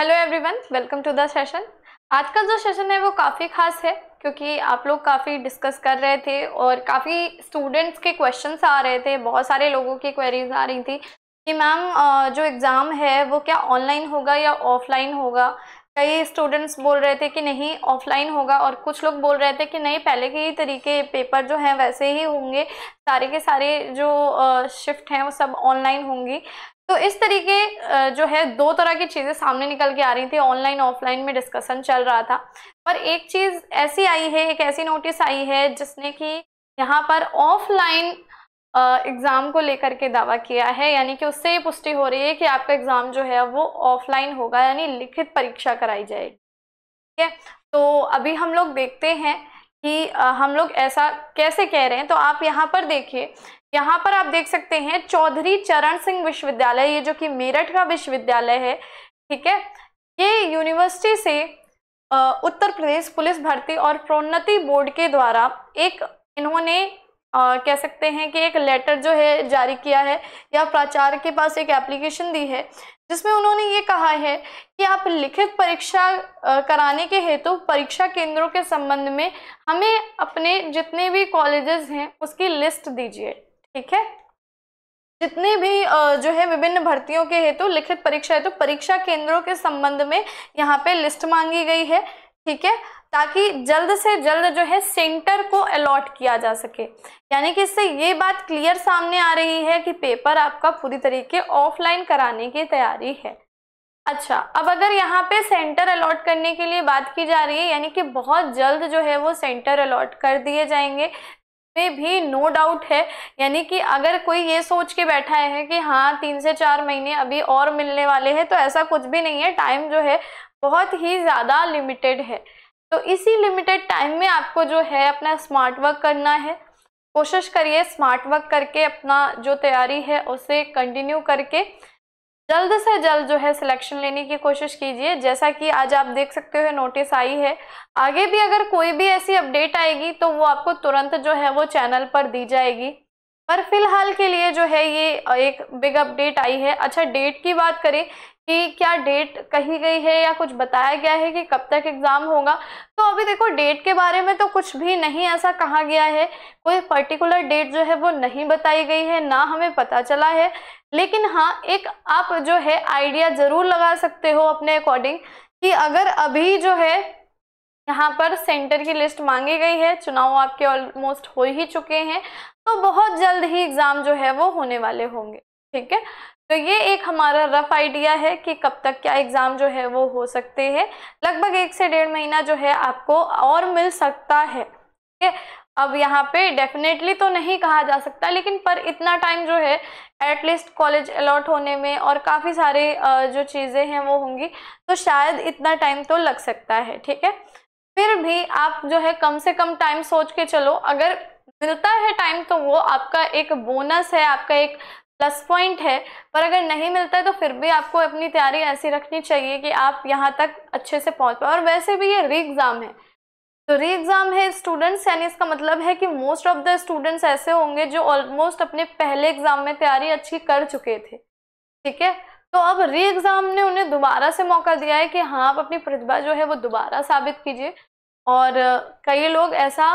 hello everyone welcome to the session आज का जो सेशन है वो काफ़ी खास है क्योंकि आप लोग काफ़ी डिस्कस कर रहे थे और काफ़ी स्टूडेंट्स के क्वेश्चंस आ रहे थे बहुत सारे लोगों की क्वेरीज आ रही थी कि मैम जो एग्ज़ाम है वो क्या ऑनलाइन होगा या ऑफलाइन होगा कई स्टूडेंट्स बोल रहे थे कि नहीं ऑफलाइन होगा और कुछ लोग बोल रहे थे कि नहीं पहले के ही तरीके पेपर जो हैं वैसे ही होंगे सारे के सारे जो शिफ्ट हैं वो सब ऑनलाइन होंगी तो इस तरीके जो है दो तरह की चीज़ें सामने निकल के आ रही थी ऑनलाइन ऑफलाइन में डिस्कशन चल रहा था पर एक चीज़ ऐसी आई है एक ऐसी नोटिस आई है जिसने कि यहाँ पर ऑफलाइन एग्ज़ाम को लेकर के दावा किया है यानी कि उससे ये पुष्टि हो रही है कि आपका एग्ज़ाम जो है वो ऑफलाइन होगा यानी लिखित परीक्षा कराई जाएगी ठीक है तो अभी हम लोग देखते हैं कि हम लोग ऐसा कैसे कह रहे हैं तो आप यहाँ पर देखिए यहाँ पर आप देख सकते हैं चौधरी चरण सिंह विश्वविद्यालय ये जो कि मेरठ का विश्वविद्यालय है ठीक है ये यूनिवर्सिटी से उत्तर प्रदेश पुलिस भर्ती और प्रोन्नति बोर्ड के द्वारा एक इन्होंने आ, कह सकते हैं कि एक लेटर जो है जारी किया है या प्राचार्य के पास एक एप्लीकेशन दी है जिसमें उन्होंने ये कहा है कि आप लिखित परीक्षा कराने के हेतु परीक्षा केंद्रों के संबंध में हमें अपने जितने भी कॉलेजेस हैं उसकी लिस्ट दीजिए ठीक है जितने भी जो है विभिन्न भर्तियों के हेतु लिखित परीक्षा हेतु तो परीक्षा केंद्रों के संबंध में यहाँ पे लिस्ट मांगी गई है ठीक है ताकि जल्द से जल्द जो है सेंटर को अलॉट किया जा सके यानी कि इससे ये बात क्लियर सामने आ रही है कि पेपर आपका पूरी तरीके ऑफलाइन कराने की तैयारी है अच्छा अब अगर यहाँ पे सेंटर अलॉट करने के लिए बात की जा रही है यानी कि बहुत जल्द जो है वो सेंटर अलॉट कर दिए जाएंगे में भी नो no डाउट है यानी कि अगर कोई ये सोच के बैठा है कि हाँ तीन से चार महीने अभी और मिलने वाले हैं तो ऐसा कुछ भी नहीं है टाइम जो है बहुत ही ज़्यादा लिमिटेड है तो इसी लिमिटेड टाइम में आपको जो है अपना स्मार्ट वर्क करना है कोशिश करिए स्मार्ट वर्क करके अपना जो तैयारी है उसे कंटिन्यू करके जल्द से जल्द जो है सिलेक्शन लेने की कोशिश कीजिए जैसा कि आज आप देख सकते हो नोटिस आई है आगे भी अगर कोई भी ऐसी अपडेट आएगी तो वो आपको तुरंत जो है वो चैनल पर दी जाएगी पर फिलहाल के लिए जो है ये एक बिग अपडेट आई है अच्छा डेट की बात करें कि क्या डेट कही गई है या कुछ बताया गया है कि कब तक एग्ज़ाम होगा तो अभी देखो डेट के बारे में तो कुछ भी नहीं ऐसा कहा गया है कोई पर्टिकुलर डेट जो है वो नहीं बताई गई है ना हमें पता चला है लेकिन हाँ एक आप जो है आइडिया ज़रूर लगा सकते हो अपने अकॉर्डिंग कि अगर अभी जो है यहाँ पर सेंटर की लिस्ट मांगी गई है चुनाव आपके ऑलमोस्ट हो ही चुके हैं तो बहुत जल्द ही एग्ज़ाम जो है वो होने वाले होंगे ठीक है तो ये एक हमारा रफ आइडिया है कि कब तक क्या एग्ज़ाम जो है वो हो सकते हैं लगभग एक से डेढ़ महीना जो है आपको और मिल सकता है ठीक है अब यहाँ पे डेफिनेटली तो नहीं कहा जा सकता लेकिन पर इतना टाइम जो है एटलीस्ट कॉलेज अलॉट होने में और काफ़ी सारे जो चीज़ें हैं वो होंगी तो शायद इतना टाइम तो लग सकता है ठीक है फिर भी आप जो है कम से कम टाइम सोच के चलो अगर मिलता है टाइम तो वो आपका एक बोनस है आपका एक प्लस पॉइंट है पर अगर नहीं मिलता है तो फिर भी आपको अपनी तैयारी ऐसी रखनी चाहिए कि आप यहाँ तक अच्छे से पहुँच पाए और वैसे भी ये री एग्ज़ाम है तो री एग्ज़ाम है स्टूडेंट्स यानी इसका मतलब है कि मोस्ट ऑफ द स्टूडेंट्स ऐसे होंगे जो ऑलमोस्ट अपने पहले एग्ज़ाम में तैयारी अच्छी कर चुके थे ठीक है तो अब री एग्ज़ाम ने उन्हें दोबारा से मौका दिया है कि हाँ आप अपनी प्रतिभा जो है वो दोबारा साबित कीजिए और कई लोग ऐसा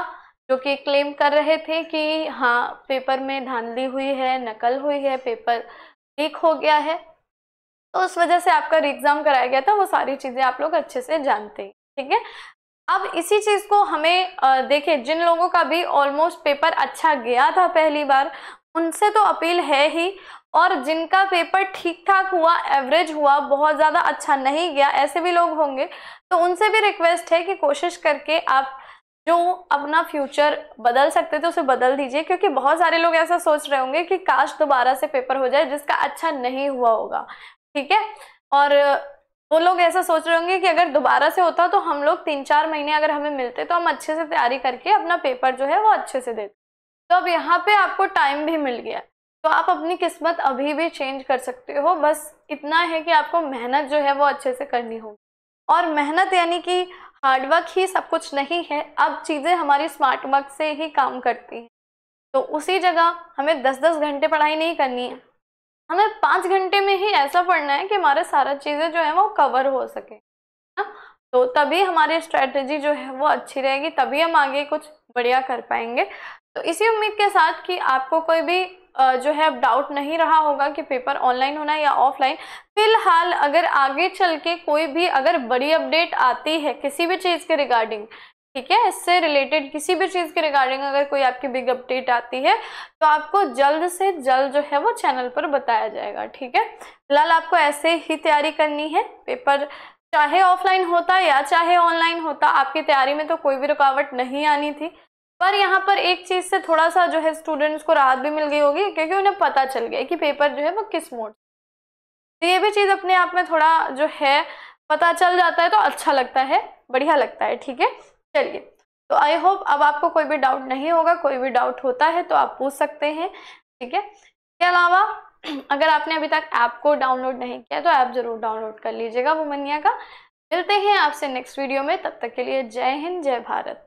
जो कि क्लेम कर रहे थे कि हाँ पेपर में धांधली हुई है नकल हुई है पेपर लीक हो गया है तो उस वजह से आपका एग्ज़ाम कराया गया था वो सारी चीज़ें आप लोग अच्छे से जानते हैं ठीक है अब इसी चीज़ को हमें देखिए जिन लोगों का भी ऑलमोस्ट पेपर अच्छा गया था पहली बार उनसे तो अपील है ही और जिनका पेपर ठीक ठाक हुआ एवरेज हुआ बहुत ज़्यादा अच्छा नहीं गया ऐसे भी लोग होंगे तो उनसे भी रिक्वेस्ट है कि कोशिश करके आप जो अपना फ्यूचर बदल सकते थे उसे बदल दीजिए क्योंकि बहुत सारे लोग ऐसा सोच रहे होंगे कि काश दोबारा से पेपर हो जाए जिसका अच्छा नहीं हुआ होगा ठीक है और वो लोग ऐसा सोच रहे होंगे कि अगर दोबारा से होता तो हम लोग तीन चार महीने अगर हमें मिलते तो हम अच्छे से तैयारी करके अपना पेपर जो है वो अच्छे से देते तो अब यहाँ पे आपको टाइम भी मिल गया तो आप अपनी किस्मत अभी भी चेंज कर सकते हो बस इतना है कि आपको मेहनत जो है वो अच्छे से करनी होगी और मेहनत यानी कि हार्डवर्क ही सब कुछ नहीं है अब चीज़ें हमारी स्मार्ट वर्क से ही काम करती हैं तो उसी जगह हमें दस दस घंटे पढ़ाई नहीं करनी है हमें पाँच घंटे में ही ऐसा पढ़ना है कि हमारे सारा चीज़ें जो हैं वो कवर हो सके तो तभी हमारी स्ट्रैटेजी जो है वो अच्छी रहेगी तभी हम आगे कुछ बढ़िया कर पाएंगे तो इसी उम्मीद के साथ कि आपको कोई भी जो है अब डाउट नहीं रहा होगा कि पेपर ऑनलाइन होना या ऑफलाइन फिलहाल अगर आगे चल के कोई भी अगर बड़ी अपडेट आती है किसी भी चीज़ के रिगार्डिंग ठीक है इससे रिलेटेड किसी भी चीज़ के रिगार्डिंग अगर कोई आपकी बिग अपडेट आती है तो आपको जल्द से जल्द जो है वो चैनल पर बताया जाएगा ठीक है फिलहाल आपको ऐसे ही तैयारी करनी है पेपर चाहे ऑफलाइन होता या चाहे ऑनलाइन होता आपकी तैयारी में तो कोई भी रुकावट नहीं आनी थी पर यहाँ पर एक चीज़ से थोड़ा सा जो है स्टूडेंट्स को राहत भी मिल गई होगी क्योंकि उन्हें पता चल गया कि पेपर जो है वो किस मोड तो ये भी चीज़ अपने आप में थोड़ा जो है पता चल जाता है तो अच्छा लगता है बढ़िया लगता है ठीक है चलिए तो आई होप अब आपको कोई भी डाउट नहीं होगा कोई भी डाउट होता है तो आप पूछ सकते हैं ठीक है इसके अलावा अगर आपने अभी तक ऐप को डाउनलोड नहीं किया तो ऐप ज़रूर डाउनलोड कर लीजिएगा वुमनिया का मिलते हैं आपसे नेक्स्ट वीडियो में तब तक के लिए जय हिंद जय भारत